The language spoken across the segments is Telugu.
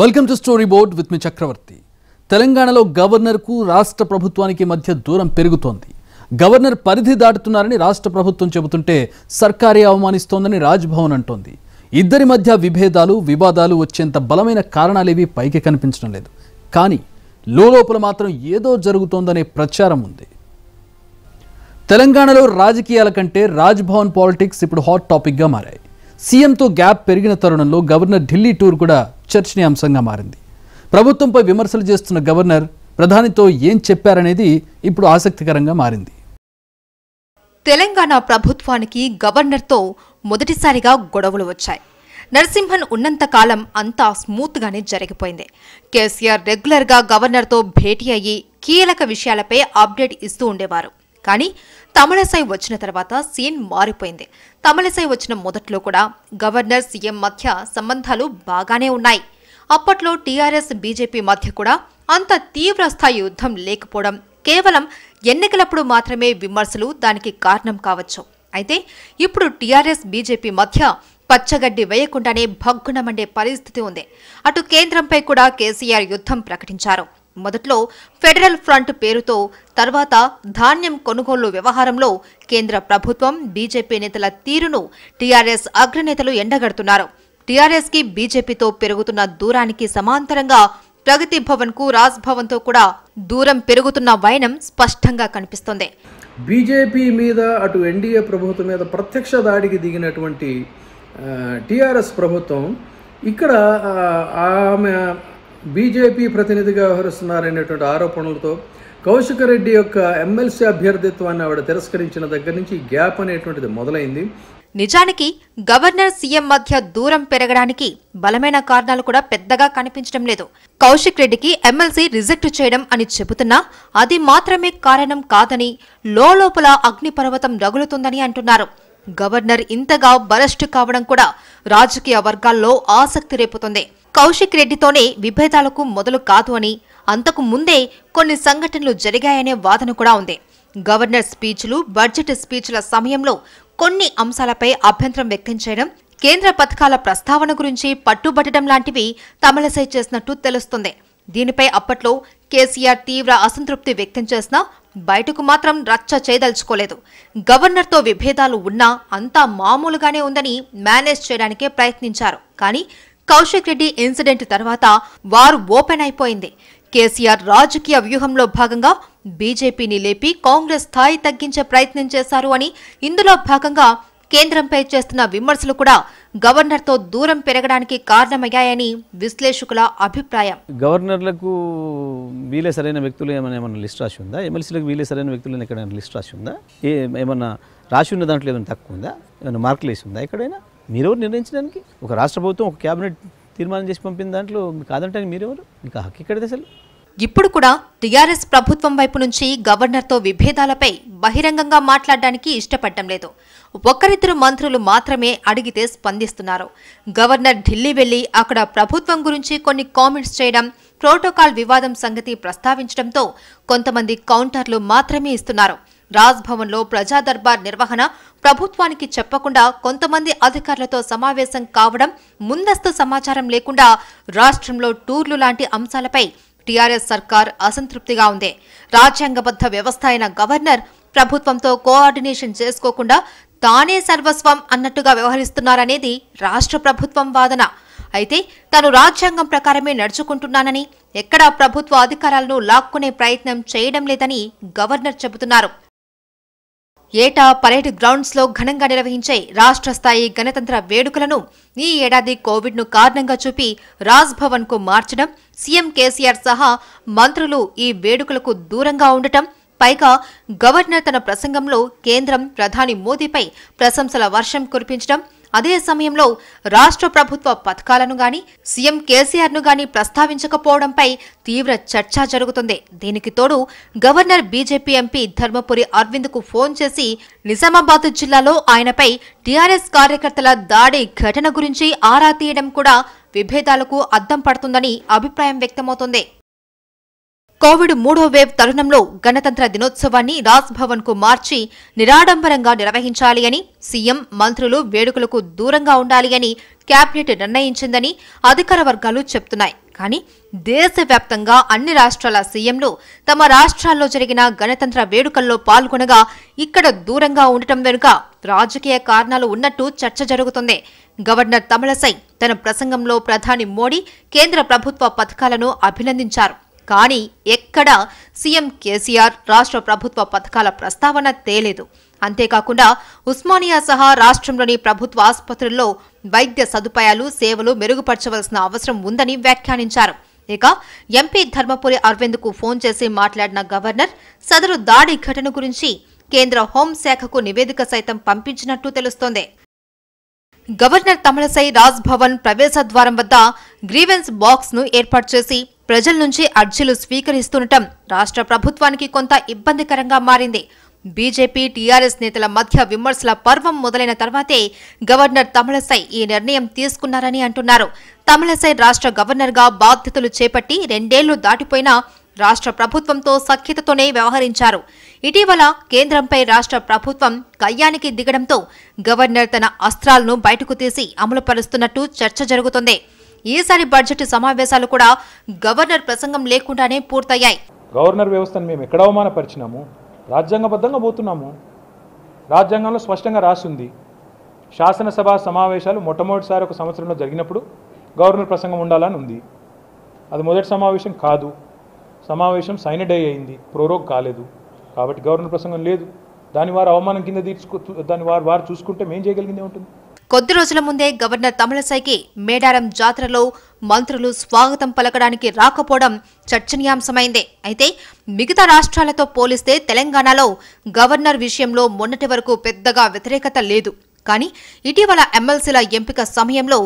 welcome to story board with me Chakravarthi తెలంగాణలో గవర్నర్కు రాష్ట్ర ప్రభుత్వానికి మధ్య దూరం పెరుగుతోంది గవర్నర్ పరిధి దాటుతున్నారని రాష్ట్ర ప్రభుత్వం చెబుతుంటే సర్కారే అవమానిస్తోందని రాజ్భవన్ అంటోంది ఇద్దరి మధ్య విభేదాలు వివాదాలు వచ్చేంత బలమైన కారణాలేవి పైకి కనిపించడం లేదు కానీ లోపల మాత్రం ఏదో జరుగుతోందనే ప్రచారం ఉంది తెలంగాణలో రాజకీయాల కంటే రాజ్భవన్ పాలిటిక్స్ ఇప్పుడు హాట్ టాపిక్గా మారాయి సీఎంతో గ్యాప్ పెరిగిన తరుణంలో గవర్నర్ ఢిల్లీ టూర్ కూడా చర్చనీయాంశంగా మారింది ప్రభుత్వంపై విమర్శలు చేస్తున్న గవర్నర్ ప్రధానితో ఏం చెప్పారనేది ఇప్పుడు ఆసక్తికరంగా మారింది తెలంగాణ ప్రభుత్వానికి గవర్నర్తో మొదటిసారిగా గొడవలు వచ్చాయి నరసింహన్ ఉన్నంత కాలం అంతా స్మూత్గానే జరిగిపోయింది కేసీఆర్ రెగ్యులర్గా గవర్నర్తో భేటీ అయ్యి కీలక విషయాలపై అప్డేట్ ఇస్తూ ఉండేవారు కానీ తమిళసై వచ్చిన తర్వాత సీన్ మారిపోయింది తమిళసై వచ్చిన మొదట్లో కూడా గవర్నర్ సీఎం మధ్య సంబంధాలు బాగానే ఉన్నాయి అప్పట్లో టీఆర్ఎస్ బీజేపీ మధ్య కూడా అంత తీవ్రస్థాయి యుద్ధం లేకపోవడం కేవలం ఎన్నికలప్పుడు మాత్రమే విమర్శలు దానికి కారణం కావచ్చు అయితే ఇప్పుడు టీఆర్ఎస్ బీజేపీ మధ్య పచ్చగడ్డి వేయకుండానే భగ్గునమండే పరిస్థితి ఉంది అటు కేంద్రంపై కూడా కేసీఆర్ యుద్ధం ప్రకటించారు మొదట్లో ఫెడరల్ ఫ్రంట్ పేరుతో తర్వాత ధాన్యం కొనుగోలు వ్యవహారంలో కేంద్ర ప్రభుత్వం బీజేపీ నేతల తీరును టీఆర్ఎస్ అగ్రనేతలు ఎండగడుతున్నారు టీఆర్ఎస్కి బీజేపీతో పెరుగుతున్న దూరానికి సమాంతరంగా ప్రగతి భవన్కు రాజ్ భవన్తో కూడా దూరం పెరుగుతున్న వైనం స్పష్టంగా కనిపిస్తుంది బీజేపీ మీద అటు ఎన్డీఏ ప్రభుత్వం మీద ప్రత్యక్ష దాడికి దిగినటువంటి టీఆర్ఎస్ ప్రభుత్వం ఇక్కడ ఆమె బీజేపీ ప్రతినిధిగా వ్యవహరిస్తున్నారనేటువంటి ఆరోపణలతో కౌశిక రెడ్డి యొక్క ఎమ్మెల్సీ అభ్యర్థిత్వాన్ని ఆవిడ తిరస్కరించిన దగ్గర నుంచి గ్యాప్ అనేటువంటిది మొదలైంది నిజానికి గవర్నర్ సీఎం మధ్య దూరం పెరగడానికి బలమైన కారణాలు కూడా పెద్దగా కనిపించడం లేదు కౌశిక్ రెడ్డికి ఎమ్మెల్సీ రిజెక్ట్ చేయడం అని చెబుతున్నా అది మాత్రమే కారణం కాదని లోపల అగ్నిపర్వతం రగులుతుందని అంటున్నారు గవర్నర్ ఇంతగా బరస్టు కావడం కూడా రాజకీయ వర్గాల్లో ఆసక్తి రేపుతుంది కౌశిక్ రెడ్డితోనే విభేదాలకు మొదలు కాదు అని అంతకు ముందే కొన్ని సంఘటనలు జరిగాయనే వాదన కూడా ఉంది గవర్నర్ స్పీచ్లు బడ్జెట్ స్పీచ్ల సమయంలో కొన్ని అంశాలపై అభ్యంతరం వ్యక్తం చేయడం కేంద్ర పథకాల ప్రస్తావన గురించి పట్టుబట్టడం లాంటివి తమలసై చేసినట్టు తెలుస్తుంది దీనిపై అప్పట్లో కేసీఆర్ తీవ్ర అసంతృప్తి వ్యక్తం చేసినా బయటకు మాత్రం రచ్చ చేయదలుచుకోలేదు గవర్నర్తో విభేదాలు ఉన్నా అంతా మామూలుగానే ఉందని మేనేజ్ చేయడానికే ప్రయత్నించారు కానీ కౌశిక్ రెడ్డి ఇన్సిడెంట్ తర్వాత వారు ఓపెన్ అయిపోయింది కేసీఆర్ రాజకీయ వ్యూహంలో భాగంగా బీజేపీని లేపి కాంగ్రెస్ స్థాయి తగ్గించే ప్రయత్నం చేశారు అని ఇందులో భాగంగా కేంద్రంపై చేస్తున్న విమర్శలు కూడా గవర్నర్తో దూరం పెరగడానికి కారణమయ్యాయని విశ్లేషకుల అభిప్రాయం గవర్నర్లకు వీలే సరైన వ్యక్తులు ఏమైనా ఏమైనా లిస్ట్ రాసి ఉందా ఎమ్మెల్సీలకు వీలే సరైన వ్యక్తులు ఎక్కడైనా లిస్ట్ రాసి ఉందా ఏమన్నా రాసి ఉన్న దాంట్లో ఏమైనా తక్కువ ఉందా ఏమైనా మార్కులు వేసి ఉందా ఎక్కడైనా మీరెవరు నిర్ణయించడానికి ఒక రాష్ట్ర ప్రభుత్వం ఒక క్యాబినెట్ తీర్మానం చేసి పంపిన దాంట్లో కాదంటే మీరెవరు ఇంకా హక్కు ఇక్కడ అసలు ఇప్పుడు కూడా టీఆర్ఎస్ ప్రభుత్వం వైపు నుంచి గవర్నర్తో విభేదాలపై బహిరంగంగా మాట్లాడడానికి ఇష్టపడటం లేదు ఒక్కరిద్దరు మంత్రులు మాత్రమే అడిగితే స్పందిస్తున్నారు గవర్నర్ ఢిల్లీ వెళ్లి అక్కడ ప్రభుత్వం గురించి కొన్ని కామెంట్స్ చేయడం ప్రోటోకాల్ వివాదం సంగతి ప్రస్తావించడంతో కొంతమంది కౌంటర్లు మాత్రమే ఇస్తున్నారు రాజ్భవన్లో ప్రజా దర్బార్ నిర్వహణ ప్రభుత్వానికి చెప్పకుండా కొంతమంది అధికారులతో సమావేశం కావడం ముందస్తు సమాచారం లేకుండా రాష్ట్రంలో టూర్లు లాంటి అంశాలపై టీఆర్ఎస్ సర్కార్ అసంతృప్తిగా ఉంది రాజ్యాంగబద్ధ వ్యవస్థ అయిన గవర్నర్ ప్రభుత్వంతో కోఆర్డినేషన్ చేసుకోకుండా తానే సర్వస్వం అన్నట్టుగా వ్యవహరిస్తున్నారనేది రాష్ట్ర ప్రభుత్వం వాదన అయితే తాను రాజ్యాంగం ప్రకారమే నడుచుకుంటున్నానని ఎక్కడా ప్రభుత్వ అధికారాలను లాక్కునే ప్రయత్నం చేయడం లేదని గవర్నర్ చెబుతున్నారు ఏటా పరేడ్ గ్రౌండ్స్లో ఘనంగా నిర్వహించే రాష్ట్ర స్థాయి గణతంత్ర వేడుకలను ఈ ఏడాది కోవిడ్ను కారణంగా చూపి భవన్కు మార్చడం సీఎం కేసీఆర్ సహా మంత్రులు ఈ వేడుకలకు దూరంగా ఉండటం పైగా గవర్నర్ తన ప్రసంగంలో కేంద్రం ప్రధాని మోదీపై ప్రశంసల వర్షం కురిపించడం అదే సమయంలో రాష్ట్ర ప్రభుత్వ పథకాలను గాని సీఎం కేసీఆర్ను గాని ప్రస్తావించకపోవడంపై తీవ్ర చర్చ జరుగుతుంది దీనికి తోడు గవర్నర్ బీజేపీ ఎంపీ ధర్మపురి అరవింద్కు ఫోన్ చేసి నిజామాబాద్ జిల్లాలో ఆయనపై టీఆర్ఎస్ కార్యకర్తల దాడి ఘటన గురించి ఆరా తీయడం కూడా విభేదాలకు అద్దం పడుతుందని అభిప్రాయం వ్యక్తమవుతోంది కోవిడ్ మూడో వేవ్ తరుణంలో గణతంత్ర దినోత్సవాన్ని భవన్ కు మార్చి నిరాడంబరంగా నిర్వహించాలి అని సీఎం మంత్రులు వేడుకలకు దూరంగా ఉండాలి అని కేబినెట్ నిర్ణయించిందని అధికార వర్గాలు చెప్తున్నాయి కానీ దేశవ్యాప్తంగా అన్ని రాష్ట్రాల సీఎంలు తమ రాష్ట్రాల్లో జరిగిన గణతంత్ర వేడుకల్లో పాల్గొనగా ఇక్కడ దూరంగా ఉండటం వెనుక రాజకీయ కారణాలు ఉన్నట్టు చర్చ జరుగుతుంది గవర్నర్ తమిళసై తన ప్రసంగంలో ప్రధాని మోడీ కేంద్ర ప్రభుత్వ పథకాలను అభినందించారు కానీ ఎక్కడా సీఎం కేసీఆర్ రాష్ట్ర ప్రభుత్వ పథకాల ప్రస్తావన తేలేదు అంతేకాకుండా ఉస్మానియా సహా రాష్ట్రంలోని ప్రభుత్వ ఆసుపత్రుల్లో వైద్య సదుపాయాలు సేవలు మెరుగుపరచవలసిన అవసరం ఉందని వ్యాఖ్యానించారు ఇక ఎంపీ ధర్మపురి అరవింద్ కు ఫోన్ చేసి మాట్లాడిన గవర్నర్ సదరు దాడి ఘటన గురించి కేంద్ర హోంశాఖకు నివేదిక సైతం పంపించినట్టు తెలుస్తోంది గవర్నర్ తమిళసై రాజ్ భవన్ ప్రవేశ ద్వారం వద్ద గ్రీవెన్స్ బాక్స్ ను ఏర్పాటు చేసి ప్రజల నుంచి అర్జీలు స్వీకరిస్తుండటం రాష్ట్ర ప్రభుత్వానికి కొంత ఇబ్బందికరంగా మారింది బీజేపీ టీఆర్ఎస్ నేతల మధ్య విమర్శల పర్వం మొదలైన తర్వాతే గవర్నర్ తమిళసై ఈ నిర్ణయం తీసుకున్నారని అంటున్నారు తమిళసై రాష్ట్ర గవర్నర్గా బాధ్యతలు చేపట్టి రెండేళ్లు దాటిపోయినా రాష్ట్ర ప్రభుత్వంతో సఖ్యతతోనే వ్యవహరించారు ఇటీవల కేంద్రంపై రాష్ట్ర ప్రభుత్వం కయ్యానికి దిగడంతో గవర్నర్ తన అస్త్రాలను బయటకు తీసి అమలుపరుస్తున్నట్టు చర్చ జరుగుతుంది ఈసారి బడ్జెట్ సమావేశాలు కూడా గవర్నర్ ప్రసంగం లేకుండానే పూర్తయ్యాయి గవర్నర్ వ్యవస్థను మేము ఎక్కడ అవమానపరిచినాము రాజ్యాంగబద్ధంగా పోతున్నాము రాజ్యాంగంలో స్పష్టంగా రాసింది శాసనసభ సమావేశాలు మొట్టమొదటిసారి ఒక సంవత్సరంలో జరిగినప్పుడు గవర్నర్ ప్రసంగం ఉండాలని ఉంది అది మొదటి సమావేశం కాదు సమావేశం సైనడ్ అయింది ప్రోరోగ్ కాలేదు కాబట్టి గవర్నర్ ప్రసంగం లేదు దాని వారు అవమానం కింద తీర్చుకో దాని వారు వారు చూసుకుంటే మేం చేయగలిగిందే ఉంటుంది కొద్ది రోజుల ముందే గవర్నర్ తమిళసైకి మేడారం జాతరలో మంత్రులు స్వాగతం పలకడానికి రాకపోవడం చర్చనీయాంశమైందే అయితే మిగతా రాష్ట్రాలతో పోలిస్తే తెలంగాణలో గవర్నర్ విషయంలో మొన్నటి వరకు పెద్దగా వ్యతిరేకత లేదు కానీ ఇటీవల ఎమ్మెల్సీల ఎంపిక సమయంలో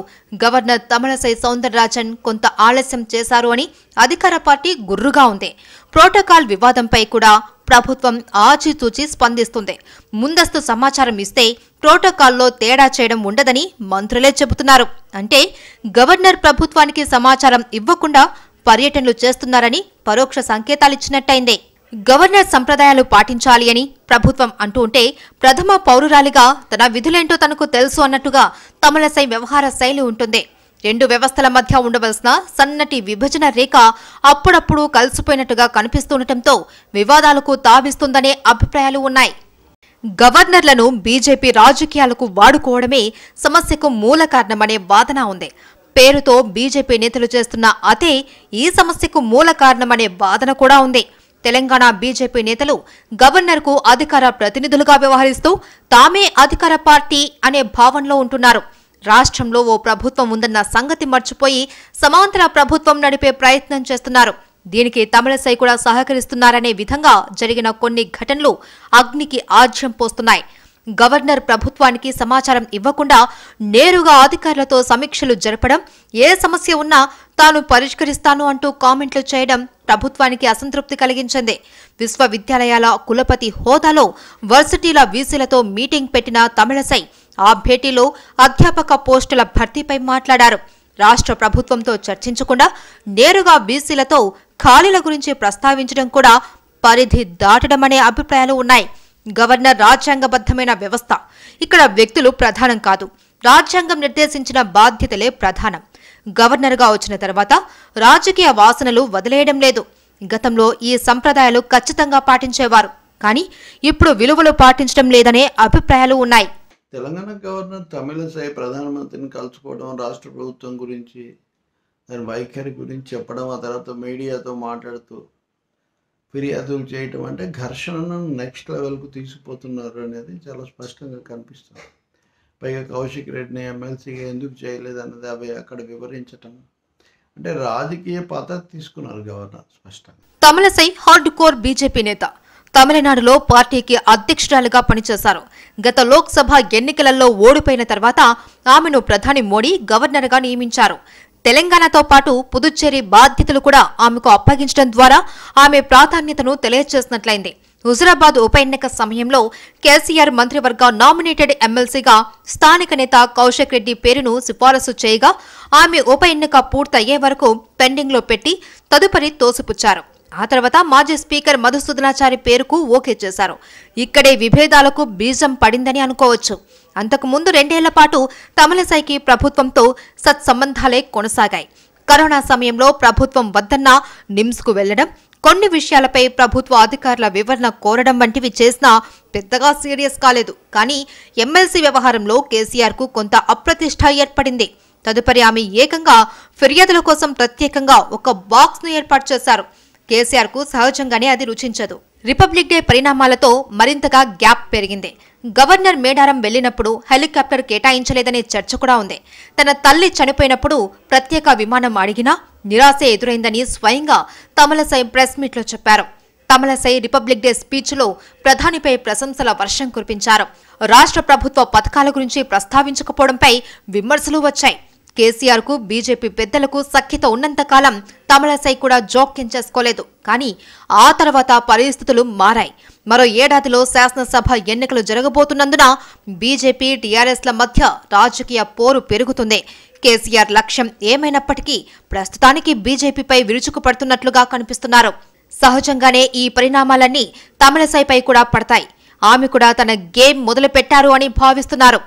గవర్నర్ తమిళసై సౌందరరాజన్ కొంత ఆలస్యం చేశారు అని అధికార పార్టీ గుర్రుగా ఉంది ప్రోటోకాల్ వివాదంపై కూడా ప్రభుత్వం ఆచితూచి స్పందిస్తుంది ముందస్తు సమాచారం ఇస్తే ప్రోటోకాల్లో తేడా చేయడం ఉండదని మంత్రులే చెబుతున్నారు అంటే గవర్నర్ ప్రభుత్వానికి సమాచారం ఇవ్వకుండా పర్యటనలు చేస్తున్నారని పరోక్ష సంకేతాలిచ్చినట్టయింది గవర్నర్ సంప్రదాయాలు పాటించాలి అని ప్రభుత్వం అంటూ ఉంటే ప్రథమ పౌరురాలిగా తన విధులేంటో తనకు తెలుసు అన్నట్టుగా తమలసై వ్యవహార శైలి ఉంటుంది రెండు వ్యవస్థల మధ్య ఉండవలసిన సన్నటి విభజన రేఖ అప్పుడప్పుడు కలిసిపోయినట్టుగా కనిపిస్తుండటంతో వివాదాలకు తావిస్తుందనే అభిప్రాయాలు ఉన్నాయి గవర్నర్లను బీజేపీ రాజకీయాలకు వాడుకోవడమే సమస్యకు మూల కారణమనే వాదన ఉంది పేరుతో బీజేపీ నేతలు చేస్తున్న అదే ఈ సమస్యకు మూల కారణమనే వాదన కూడా ఉంది తెలంగాణ బీజేపీ నేతలు గవర్నర్కు అధికార ప్రతినిధులుగా వ్యవహరిస్తూ తామే అధికార పార్టీ అనే భావనలో ఉంటున్నారు రాష్ట్రంలో ఓ ప్రభుత్వం ఉందన్న సంగతి మర్చిపోయి సమాంతర ప్రభుత్వం నడిపే ప్రయత్నం చేస్తున్నారు దీనికి తమిళసై కూడా సహకరిస్తున్నారనే విధంగా జరిగిన కొన్ని ఘటనలు అగ్నికి ఆజ్యం పోస్తున్నాయి గవర్నర్ ప్రభుత్వానికి సమాచారం ఇవ్వకుండా నేరుగా అధికారులతో సమీక్షలు జరపడం ఏ సమస్య ఉన్నా తాను పరిష్కరిస్తాను అంటూ కామెంట్లు చేయడం ప్రభుత్వానికి అసంతృప్తి కలిగించింది విశ్వవిద్యాలయాల కులపతి హోదాలో వర్సిటీల వీసీలతో మీటింగ్ పెట్టిన తమిళసై ఆ భేటీలో అధ్యాపక పోస్టుల భర్తీపై మాట్లాడారు రాష్ట్ర ప్రభుత్వంతో చర్చించకుండా నేరుగా బీసీలతో ఖాళీల గురించి ప్రస్తావించడం కూడా పరిధి దాటడమనే అభిప్రాయాలు ఉన్నాయి గవర్నర్ రాజ్యాంగబద్ధమైన వ్యవస్థ ఇక్కడ వ్యక్తులు ప్రధానం కాదు రాజ్యాంగం నిర్దేశించిన బాధ్యతలే ప్రధానం గవర్నర్గా వచ్చిన తర్వాత రాజకీయ వాసనలు వదిలేయడం లేదు గతంలో ఈ సంప్రదాయాలు ఖచ్చితంగా పాటించేవారు కానీ ఇప్పుడు విలువలు పాటించడం లేదనే అభిప్రాయాలు ఉన్నాయి తెలంగాణ గవర్నర్ తమిళసాయి ప్రధానమంత్రిని కలుసుకోవడం రాష్ట్ర ప్రభుత్వం గురించి దాని వైఖరి గురించి చెప్పడం ఆ తర్వాత మీడియాతో మాట్లాడుతూ ఫిర్యాదులు చేయటం అంటే ఘర్షణను నెక్స్ట్ లెవెల్కు తీసుకుపోతున్నారు అనేది చాలా స్పష్టంగా కనిపిస్తుంది పైగా కౌశిక్ రెడ్డిని ఎమ్మెల్సీగా ఎందుకు చేయలేదు అన్నది అవి అక్కడ వివరించటం అంటే రాజకీయ పాత్ర తీసుకున్నారు గవర్నర్ స్పష్టంగా తమిళసై హార్డ్ కోర్ బీజేపీ నేత తమిళనాడులో పార్టీకి అధ్యక్షురాలుగా పనిచేశారు గత లోక్సభ ఎన్నికలలో ఓడిపోయిన తర్వాత ఆమెను ప్రధాని మోడీ గవర్నర్గా నియమించారు తెలంగాణతో పాటు పుదుచ్చేరి బాధ్యతలు కూడా ఆమెకు అప్పగించడం ద్వారా ఆమె ప్రాధాన్యతను తెలియజేసినట్లయింది హుజరాబాద్ ఉప ఎన్నిక సమయంలో కేసీఆర్ మంత్రివర్గ నామినేటెడ్ ఎమ్మెల్సీగా స్థానిక నేత కౌశిక్ రెడ్డి పేరును సిఫారసు చేయగా ఆమె ఉప ఎన్నిక పూర్తయ్యే వరకు పెండింగ్లో పెట్టి తదుపరి తోసిపుచ్చారు ఆ తర్వాత మాజీ స్పీకర్ మధుసూదనాచారి పేరుకు ఓకే చేశారు ఇక్కడే విభేదాలకు బీజం పడిందని అనుకోవచ్చు అంతకుముందు రెండేళ్ల పాటు తమిళసైకి ప్రభుత్వంతో సత్సంబంధాలే కొనసాగాయి కరోనా సమయంలో ప్రభుత్వం వద్దన్న నిమ్స్కు వెళ్లడం కొన్ని విషయాలపై ప్రభుత్వ అధికారుల వివరణ కోరడం వంటివి చేసినా పెద్దగా సీరియస్ కాలేదు కానీ ఎమ్మెల్సీ వ్యవహారంలో కేసీఆర్కు కొంత అప్రతిష్ట ఏర్పడింది తదుపరి ఆమె ఏకంగా ఫిర్యాదుల కోసం ప్రత్యేకంగా ఒక బాక్స్ను ఏర్పాటు చేశారు కేసీఆర్కు సహజంగానే అది రుచించదు రిపబ్లిక్ డే పరిణామాలతో మరింతగా గ్యాప్ పెరిగింది గవర్నర్ మేడారం వెళ్లినప్పుడు హెలికాప్టర్ కేటాయించలేదనే చర్చ కూడా ఉంది తన తల్లి చనిపోయినప్పుడు ప్రత్యేక విమానం అడిగినా నిరాశ ఎదురైందని స్వయంగా తమలసై ప్రెస్ మీట్లో చెప్పారు తమలసై రిపబ్లిక్ డే స్పీచ్లో ప్రధానిపై ప్రశంసల వర్షం కురిపించారు రాష్ట్ర ప్రభుత్వ పథకాల గురించి ప్రస్తావించకపోవడంపై విమర్శలు వచ్చాయి కేసీఆర్ కు బీజేపీ పెద్దలకు సఖ్యత ఉన్నంతకాలం తమిళసై కూడా జోక్యం చేసుకోలేదు కానీ ఆ తర్వాత పరిస్థితులు మారాయి మరో ఏడాదిలో శాసనసభ ఎన్నికలు జరగబోతున్నందున బీజేపీ టీఆర్ఎస్ల మధ్య రాజకీయ పోరు పెరుగుతుంది కేసీఆర్ లక్ష్యం ఏమైనప్పటికీ ప్రస్తుతానికి బీజేపీపై విరుచుకుపడుతున్నట్లుగా కనిపిస్తున్నారు సహజంగానే ఈ పరిణామాలన్నీ తమిళసైపై కూడా పడతాయి ఆమె కూడా తన గేమ్ మొదలుపెట్టారు అని భావిస్తున్నారు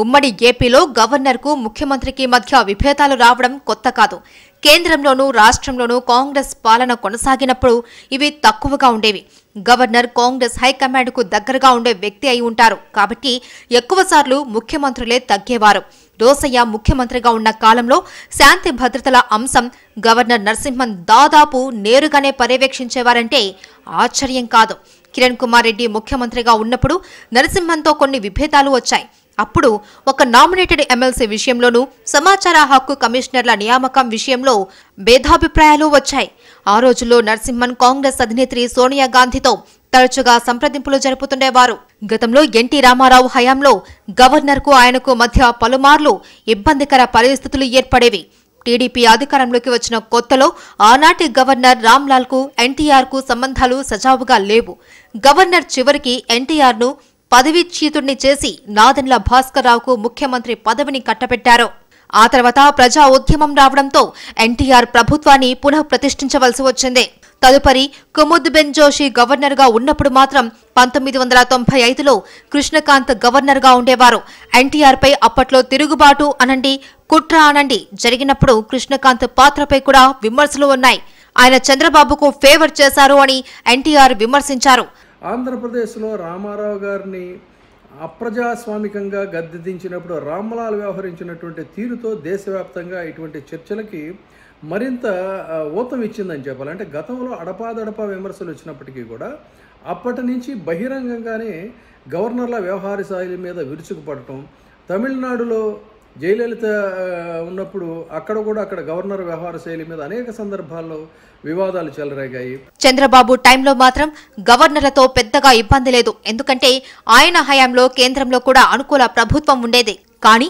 ఉమ్మడి ఏపీలో గవర్నర్కు ముఖ్యమంత్రికి మధ్య విభేదాలు రావడం కొత్త కాదు కేంద్రంలోనూ రాష్ట్రంలోనూ కాంగ్రెస్ పాలన కొనసాగినప్పుడు ఇవి తక్కువగా ఉండేవి గవర్నర్ కాంగ్రెస్ హైకమాండ్కు దగ్గరగా ఉండే వ్యక్తి అయి ఉంటారు కాబట్టి ఎక్కువసార్లు ముఖ్యమంత్రులే తగ్గేవారు రోసయ్య ముఖ్యమంత్రిగా ఉన్న కాలంలో శాంతి భద్రతల అంశం గవర్నర్ నరసింహన్ దాదాపు నేరుగానే పర్యవేక్షించేవారంటే ఆశ్చర్యం కాదు కిరణ్ కుమార్ రెడ్డి ముఖ్యమంత్రిగా ఉన్నప్పుడు నరసింహన్తో కొన్ని విభేదాలు వచ్చాయి అప్పుడు ఒక నామినేటెడ్ ఎమ్మెల్సీ విషయంలోనూ సమాచార హక్కు కమిషనర్ల నియామకం విషయంలో భేదాభిప్రాయాలు వచ్చాయి ఆ రోజుల్లో నరసింహన్ కాంగ్రెస్ అధినేత్రి సోనియా గాంధీతో తరచుగా సంప్రదింపులు జరుపుతుండేవారు గతంలో ఎన్టీ రామారావు హయాంలో గవర్నర్కు ఆయనకు మధ్య పలుమార్లు ఇబ్బందికర పరిస్థితులు ఏర్పడేవి టీడీపీ అధికారంలోకి వచ్చిన కొత్తలో ఆనాటి గవర్నర్ రామ్లాల్కు ఎన్టీఆర్కు సంబంధాలు సజావుగా లేవు గవర్నర్ చివరికి ఎన్టీఆర్ను పదవీచ్యుతుడిని చేసి నాదెండ్ల భాస్కర్రావుకు ముఖ్యమంత్రి పదవిని కట్టబెట్టారు ఆ తర్వాత ప్రజా ఉద్యమం రావడంతో ఎన్టీఆర్ ప్రభుత్వాన్ని పునః ప్రతిష్ఠించవలసి వచ్చింది తదుపరి కుముద్ బెన్ జోషి గవర్నర్గా ఉన్నప్పుడు మాత్రం పంతొమ్మిది వందల తొంభై ఐదులో కృష్ణకాంత్ గవర్నర్గా ఉండేవారు ఎన్టీఆర్పై అప్పట్లో తిరుగుబాటు అనండి కుట్ర అనండి జరిగినప్పుడు కృష్ణకాంత్ పాత్రపై కూడా విమర్శలు ఉన్నాయి ఆయన చంద్రబాబుకు ఫేవర్ చేశారు అని ఎన్టీఆర్ విమర్శించారు ఆంధ్రప్రదేశ్లో రామారావు గారిని అప్రజాస్వామికంగా గద్దెదించినప్పుడు రామ్లాల్ వ్యవహరించినటువంటి తీరుతో దేశవ్యాప్తంగా ఇటువంటి చర్చలకి మరింత ఊతం ఇచ్చిందని చెప్పాలి అంటే గతంలో అడపాదడపా విమర్శలు వచ్చినప్పటికీ కూడా అప్పటి నుంచి బహిరంగంగానే గవర్నర్ల వ్యవహార శైలి మీద విరుచుకుపడటం తమిళనాడులో జయలలిత ఉన్నప్పుడు అక్కడ కూడా అక్కడ గవర్నర్ వ్యవహార శైలి మీద అనేక సందర్భాల్లో వివాదాలు చెలరేగాయి చంద్రబాబు టైంలో మాత్రం గవర్నర్లతో పెద్దగా ఇబ్బంది లేదు ఎందుకంటే ఆయన హయాంలో కేంద్రంలో కూడా అనుకూల ప్రభుత్వం ఉండేది కానీ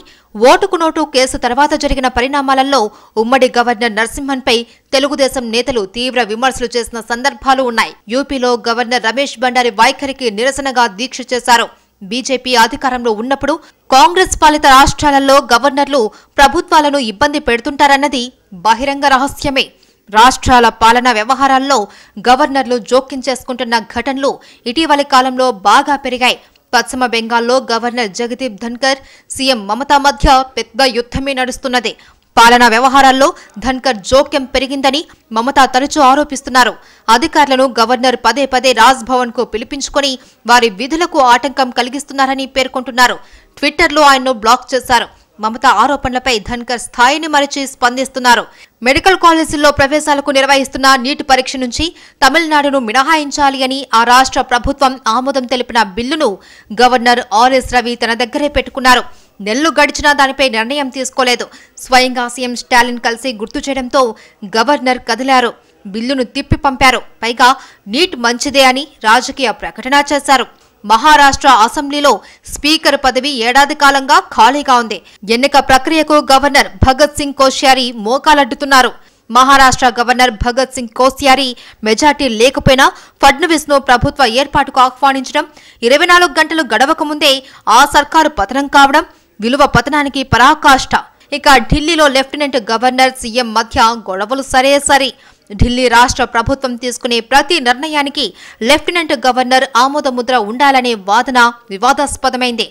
ఓటుకు నోటు కేసు తర్వాత జరిగిన పరిణామాలలో ఉమ్మడి గవర్నర్ నరసింహన్పై తెలుగుదేశం నేతలు తీవ్ర విమర్శలు చేసిన సందర్భాలు ఉన్నాయి యూపీలో గవర్నర్ రమేష్ బండారి వైఖరికి నిరసనగా దీక్ష చేశారు బీజేపీ అధికారంలో ఉన్నప్పుడు కాంగ్రెస్ పాలిత రాష్ట్రాలలో గవర్నర్లు ప్రభుత్వాలను ఇబ్బంది పెడుతుంటారన్నది బహిరంగ రహస్యమే రాష్ట్రాల పాలనా వ్యవహారాల్లో గవర్నర్లు జోక్యం చేసుకుంటున్న ఘటనలు ఇటీవలి కాలంలో బాగా పెరిగాయి పశ్చిమ బెంగాల్లో గవర్నర్ జగదీప్ ధన్కర్ సీఎం మమతా మధ్య పెద్ద యుద్ధమే నడుస్తున్నది పాలనా వ్యవహారాల్లో ధన్కర్ జోక్యం పెరిగిందని మమతా తరచూ ఆరోపిస్తున్నారు అధికారులను గవర్నర్ పదే పదే భవన్ కు పిలిపించుకొని వారి విధులకు ఆటంకం కలిగిస్తున్నారని పేర్కొంటున్నారు ట్విట్టర్లో ఆయన్ను బ్లాక్ చేశారు మమత ఆరోపణలపై ధన్కర్ స్థాయిని మరిచి స్పందిస్తున్నారు మెడికల్ కాలేజీల్లో ప్రవేశాలకు నిర్వహిస్తున్న నీటి పరీక్ష నుంచి తమిళనాడును మినహాయించాలి అని ఆ రాష్ట్ర ప్రభుత్వం ఆమోదం తెలిపిన బిల్లును గవర్నర్ ఆర్ఎస్ రవి తన దగ్గరే పెట్టుకున్నారు నెలలు గడిచినా దానిపై నిర్ణయం తీసుకోలేదు స్వయంగా సీఎం స్టాలిన్ కలిసి గుర్తు చేయడంతో గవర్నర్ కదిలారు బిల్లును తిప్పి పంపారు పైగా నీట్ మంచిదే అని రాజకీయ ప్రకటన చేశారు మహారాష్ట్ర అసెంబ్లీలో స్పీకర్ పదవి ఏడాది కాలంగా ఖాళీగా ఉంది ఎన్నిక ప్రక్రియకు గవర్నర్ భగత్ సింగ్ కోశ్యారి మోకాలడ్డుతున్నారు మహారాష్ట్ర గవర్నర్ భగత్ సింగ్ కోశ్యారి మెజార్టీ లేకపోయినా ఫడ్నవీస్ ను ప్రభుత్వ ఏర్పాటుకు ఆహ్వానించడం ఇరవై నాలుగు గంటలు గడవకముందే ఆ సర్కారు పతనం కావడం విలువ పతనానికి పరాకాష్ఠ ఇక ఢిల్లీలో లెఫ్టినెంట్ గవర్నర్ సీఎం మధ్య గొడవలు సరే సరి ఢిల్లీ రాష్ట్ర ప్రభుత్వం తీసుకునే ప్రతి నిర్ణయానికి లెఫ్టినెంట్ గవర్నర్ ఆమోదముద్ర ఉండాలనే వాదన వివాదాస్పదమైంది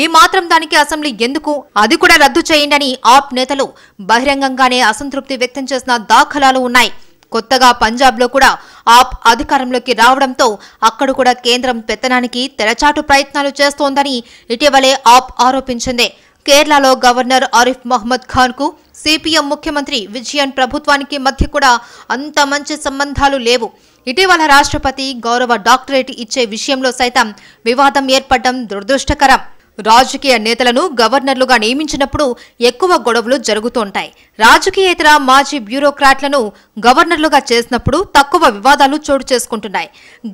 ఏ మాత్రం దానికి అసెంబ్లీ ఎందుకు అది కూడా రద్దు చేయండి అని ఆప్ నేతలు బహిరంగంగానే అసంతృప్తి వ్యక్తం చేసిన దాఖలాలు ఉన్నాయి కొత్తగా పంజాబ్లో కూడా ఆప్ అధికారంలోకి రావడంతో అక్కడ కూడా కేంద్రం పెత్తనానికి తెరచాటు ప్రయత్నాలు చేస్తోందని ఇటీవలే ఆప్ ఆరోపించింది కేరళలో గవర్నర్ ఆరిఫ్ మహ్మద్ ఖాన్కు సిపిఎం ముఖ్యమంత్రి విజయన్ ప్రభుత్వానికి మధ్య కూడా అంత మంచి సంబంధాలు లేవు ఇటీవల రాష్ట్రపతి గౌరవ డాక్టరేట్ ఇచ్చే విషయంలో సైతం వివాదం ఏర్పడడం దురదృష్టకరం రాజకీయ నేతలను గవర్నర్లుగా నియమించినప్పుడు ఎక్కువ గొడవలు జరుగుతుంటాయి రాజకీయేతర మాజీ బ్యూరోక్రాట్లను గవర్నర్లుగా చేసినప్పుడు తక్కువ వివాదాలు చోటు చేసుకుంటున్నాయి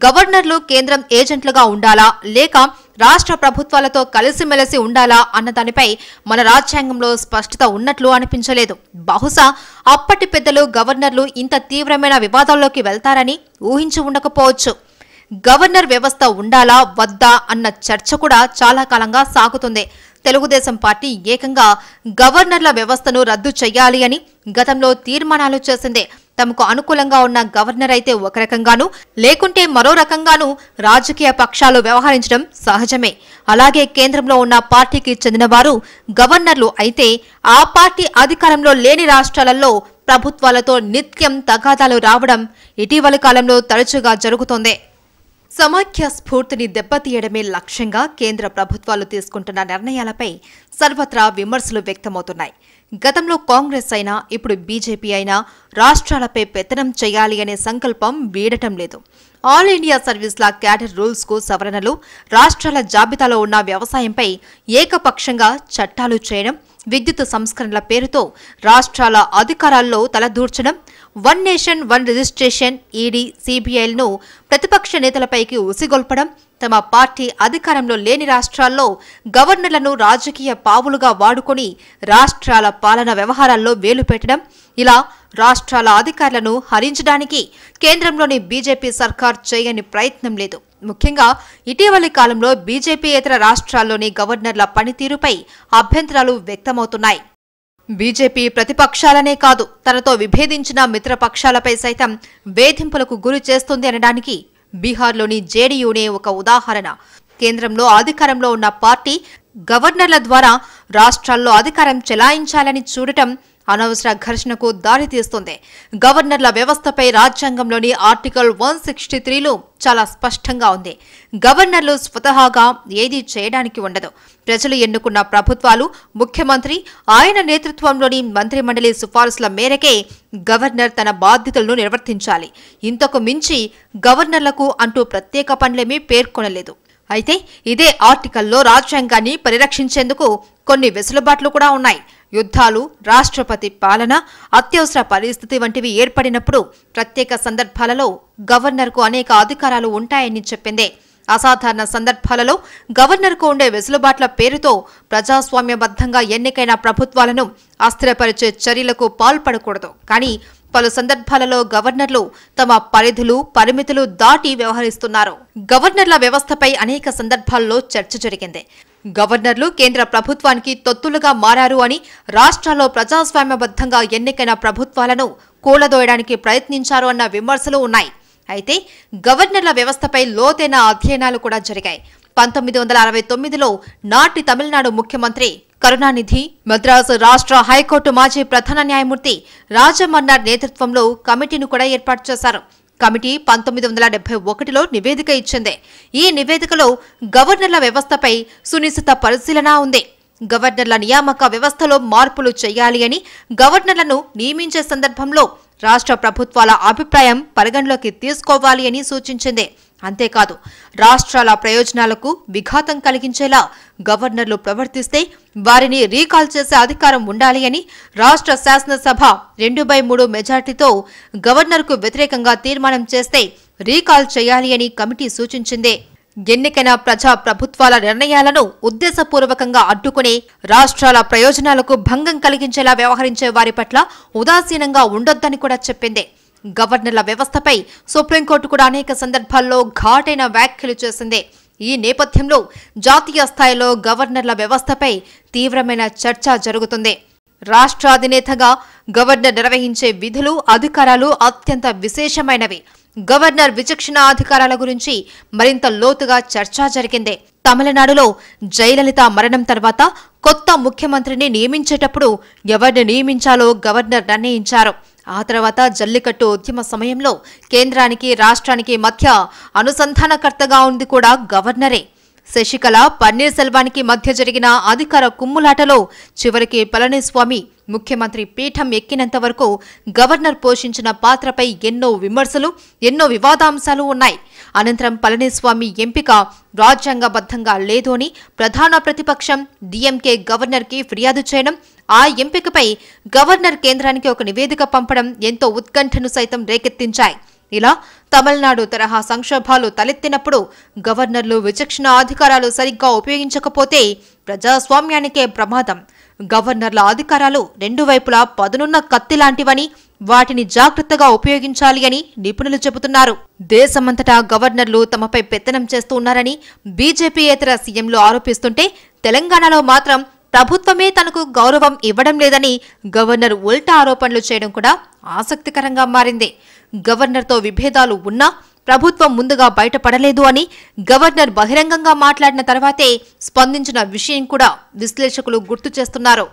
గవర్నర్లు కేంద్రం ఏజెంట్లుగా ఉండాలా లేక రాష్ట్ర ప్రభుత్వాలతో కలిసిమెలిసి ఉండాలా అన్న దానిపై మన రాజ్యాంగంలో స్పష్టత ఉన్నట్లు అనిపించలేదు బహుశా అప్పటి పెద్దలు గవర్నర్లు ఇంత తీవ్రమైన వివాదాల్లోకి వెళ్తారని ఊహించి ఉండకపోవచ్చు గవర్నర్ వ్యవస్థ ఉండాలా వద్దా అన్న చర్చ కూడా చాలా కాలంగా సాగుతుంది తెలుగుదేశం పార్టీ ఏకంగా గవర్నర్ల వ్యవస్థను రద్దు చేయాలి అని గతంలో తీర్మానాలు చేసిందే తమకు అనుకూలంగా ఉన్న గవర్నర్ అయితే ఒక రకంగాను లేకుంటే మరో రకంగాను రాజకీయ పక్షాలు వ్యవహరించడం సహజమే అలాగే కేంద్రంలో ఉన్న పార్టీకి చెందినవారు గవర్నర్లు అయితే ఆ పార్టీ అధికారంలో లేని రాష్ట్రాలలో ప్రభుత్వాలతో నిత్యం తగాదాలు రావడం ఇటీవలి కాలంలో తరచుగా జరుగుతోంది సమాఖ్య స్ఫూర్తిని దెబ్బతీయడమే లక్ష్యంగా కేంద్ర ప్రభుత్వాలు తీసుకుంటున్న నిర్ణయాలపై సర్వత్రా విమర్శలు వ్యక్తమవుతున్నాయి గతంలో కాంగ్రెస్ అయినా ఇప్పుడు బీజేపీ అయినా రాష్ట్రాలపై పెత్తనం చేయాలి అనే సంకల్పం వీడటం లేదు ఆల్ ఇండియా సర్వీస్ల క్యాడర్ రూల్స్కు సవరణలు రాష్ట్రాల జాబితాలో ఉన్న వ్యవసాయంపై ఏకపక్షంగా చట్టాలు చేయడం విద్యుత్ సంస్కరణల పేరుతో రాష్ట్రాల అధికారాల్లో తలదూర్చడం one nation one registration ED సిబిఐలను ప్రతిపక్ష నేతలపైకి ఉసిగొల్పడం తమ పార్టీ అధికారంలో లేని రాష్ట్రాల్లో గవర్నర్లను రాజకీయ పావులుగా వాడుకొని రాష్ట్రాల పాలన వ్యవహారాల్లో వేలు పెట్టడం ఇలా రాష్ట్రాల అధికారులను హరించడానికి కేంద్రంలోని బీజేపీ సర్కార్ చేయని ప్రయత్నం లేదు ముఖ్యంగా ఇటీవలి కాలంలో బీజేపీ ఇతర రాష్ట్రాల్లోని గవర్నర్ల పనితీరుపై అభ్యంతరాలు వ్యక్తమవుతున్నాయి బీజేపీ ప్రతిపక్షాలనే కాదు తనతో విభేదించిన మిత్రపక్షాలపై సైతం వేధింపులకు గురి చేస్తుంది అనడానికి బీహార్లోని జేడీయూనే ఒక ఉదాహరణ కేంద్రంలో అధికారంలో ఉన్న పార్టీ గవర్నర్ల ద్వారా రాష్ట్రాల్లో అధికారం చెలాయించాలని చూడటం అనవసర ఘర్షణకు దారితీస్తుంది గవర్నర్ల వ్యవస్థపై రాజ్యాంగంలోని ఆర్టికల్ వన్ సిక్స్టీ త్రీలో చాలా స్పష్టంగా ఉంది గవర్నర్లు స్వతహాగా ఏదీ చేయడానికి ఉండదు ప్రజలు ఎన్నుకున్న ప్రభుత్వాలు ముఖ్యమంత్రి ఆయన నేతృత్వంలోని మంత్రిమండలి సిఫార్సుల మేరకే గవర్నర్ తన బాధ్యతలను నిర్వర్తించాలి ఇంతకు మించి గవర్నర్లకు అంటూ ప్రత్యేక పనులేమీ పేర్కొనలేదు అయితే ఇదే ఆర్టికల్లో రాజ్యాంగాన్ని పరిరక్షించేందుకు కొన్ని వెసులుబాట్లు కూడా ఉన్నాయి యుద్ధాలు రాష్ట్రపతి పాలన అత్యవసర పరిస్థితి వంటివి ఏర్పడినప్పుడు ప్రత్యేక సందర్భాలలో గవర్నర్కు అనేక అధికారాలు ఉంటాయని చెప్పింది అసాధారణ సందర్భాలలో గవర్నర్కు ఉండే వెసులుబాట్ల పేరుతో ప్రజాస్వామ్యబద్ధంగా ఎన్నికైన ప్రభుత్వాలను అస్థిరపరిచే చర్యలకు పాల్పడకూడదు కానీ పలు సందర్భాలలో గవర్నర్లు తమ పరిధులు పరిమితులు దాటి వ్యవహరిస్తున్నారు గవర్నర్ల వ్యవస్థపై అనేక సందర్భాల్లో చర్చ జరిగింది గవర్నర్లు కేంద్ర ప్రభుత్వానికి తొత్తులుగా మారారు అని రాష్ట్రాల్లో ప్రజాస్వామ్యబద్ధంగా ఎన్నికైన ప్రభుత్వాలను కూలదోయడానికి ప్రయత్నించారు అన్న విమర్శలు ఉన్నాయి అయితే గవర్నర్ల వ్యవస్థపై లోతైన అధ్యయనాలు కూడా జరిగాయి పంతొమ్మిది వందల అరవై తొమ్మిదిలో నాటి తమిళనాడు ముఖ్యమంత్రి కరుణానిధి మద్రాసు రాష్ట్ర హైకోర్టు మాజీ ప్రధాన న్యాయమూర్తి రాజమన్నార్ నేతృత్వంలో కమిటీని కూడా ఏర్పాటు చేశారు కమిటీ పంతొమ్మిది వందల డెబ్బై ఒకటిలో నివేదిక ఇచ్చింది ఈ నివేదికలో గవర్నర్ల వ్యవస్థపై సునిశ్చిత పరిశీలన ఉంది గవర్నర్ల నియామక వ్యవస్థలో మార్పులు చేయాలి అని గవర్నర్లను నియమించే సందర్భంలో రాష్ట్ర ప్రభుత్వాల అభిప్రాయం పరిగణలోకి తీసుకోవాలి అని సూచించింది అంతేకాదు రాష్ట్రాల ప్రయోజనాలకు విఘాతం కలిగించేలా గవర్నర్లు ప్రవర్తిస్తే వారిని రీకాల్ చేసే అధికారం ఉండాలి అని రాష్ట్ర శాసనసభ రెండు బై మూడు మెజార్టీతో గవర్నర్కు వ్యతిరేకంగా తీర్మానం చేస్తే రీకాల్ చేయాలి అని కమిటీ సూచించిందే ఎన్నికైన ప్రజా ప్రభుత్వాల నిర్ణయాలను ఉద్దేశపూర్వకంగా అడ్డుకుని రాష్ట్రాల ప్రయోజనాలకు భంగం కలిగించేలా వ్యవహరించే వారి పట్ల ఉదాసీనంగా ఉండొద్దని కూడా చెప్పింది గవర్నర్ల వ్యవస్థపై సుప్రీంకోర్టు కూడా అనేక సందర్భాల్లో ఘాటైన వ్యాఖ్యలు చేసింది ఈ నేపథ్యంలో జాతీయ స్థాయిలో గవర్నర్ల వ్యవస్థపై తీవ్రమైన చర్చ జరుగుతుంది రాష్ట్ర అధినేతగా గవర్నర్ నిర్వహించే విధులు అధికారాలు అత్యంత విశేషమైనవి గవర్నర్ విచక్షణ అధికారాల గురించి మరింత లోతుగా చర్చ జరిగింది తమిళనాడులో జయలలిత మరణం తర్వాత కొత్త ముఖ్యమంత్రిని నియమించేటప్పుడు ఎవరిని నియమించాలో గవర్నర్ నిర్ణయించారు ఆ తర్వాత జల్లికట్టు ఉద్యమ సమయంలో కేంద్రానికి రాష్ట్రానికి మధ్య అనుసంధానకర్తగా ఉంది కూడా గవర్నరే శశికళ పన్నీర్ సెల్వానికి మధ్య జరిగిన అధికార కుమ్ములాటలో చివరికి పళనిస్వామి ముఖ్యమంత్రి పీఠం ఎక్కినంత వరకు గవర్నర్ పోషించిన పాత్రపై ఎన్నో విమర్శలు ఎన్నో వివాదాంశాలు ఉన్నాయి అనంతరం పళనిస్వామి ఎంపిక రాజ్యాంగబద్ధంగా లేదోని అని ప్రధాన ప్రతిపక్షం డీఎంకే గవర్నర్కి ఫిర్యాదు చేయడం ఆ ఎంపికపై గవర్నర్ కేంద్రానికి ఒక నివేదిక పంపడం ఎంతో ఉత్కంఠను సైతం రేకెత్తించాయి ఇలా తమిళనాడు తరహా సంక్షోభాలు తలెత్తినప్పుడు గవర్నర్లు విచక్షణ అధికారాలు సరిగ్గా ఉపయోగించకపోతే ప్రజాస్వామ్యానికే ప్రమాదం గవర్నర్ల అధికారాలు రెండు వైపులా పదునున్న కత్తి లాంటివని వాటిని జాగ్రత్తగా ఉపయోగించాలి అని నిపుణులు చెబుతున్నారు దేశమంతటా గవర్నర్లు తమపై పెత్తనం చేస్తూ ఉన్నారని బీజేపీయేతర సీఎంలు ఆరోపిస్తుంటే తెలంగాణలో మాత్రం ప్రభుత్వమే తనకు గౌరవం ఇవ్వడం లేదని గవర్నర్ ఉల్టా ఆరోపణలు చేయడం కూడా ఆసక్తికరంగా మారింది గవర్నర్తో విభేదాలు ఉన్నా ప్రభుత్వం ముందుగా బయటపడలేదు అని గవర్నర్ బహిరంగంగా మాట్లాడిన తర్వాతే స్పందించిన విషయం కూడా విశ్లేషకులు గుర్తు చేస్తున్నారు